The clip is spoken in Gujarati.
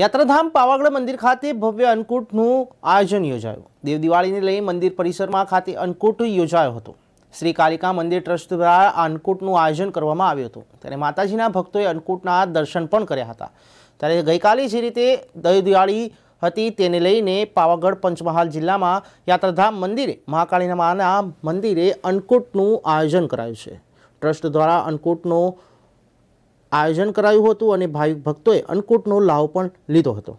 યાત્રાધામ પાવાગઢ મંદિર ખાતે ભવ્ય અન્નકૂટનું આયોજન યોજાયું દેવ દિવાળીને લઈ મંદિર પરિસરમાં ખાતે અન્નકૂટ યોજાયો હતો શ્રી કાલિકા મંદિર ટ્રસ્ટ દ્વારા આ અન્નકૂટનું આયોજન કરવામાં આવ્યું હતું ત્યારે માતાજીના ભક્તોએ અન્નકૂટના દર્શન પણ કર્યા હતા ત્યારે ગઈકાલે જે રીતે દેવ દિવાળી હતી તેને લઈને પાવાગઢ પંચમહાલ જિલ્લામાં યાત્રાધામ મંદિરે મહાકાળીના માના મંદિરે અન્નકૂટનું આયોજન કરાયું છે ટ્રસ્ટ દ્વારા અન્નકૂટનું આયોજન કરાયું હતું અને ભાવિક ભક્તોએ અન્નકૂટનો લાભ પણ લીધો હતો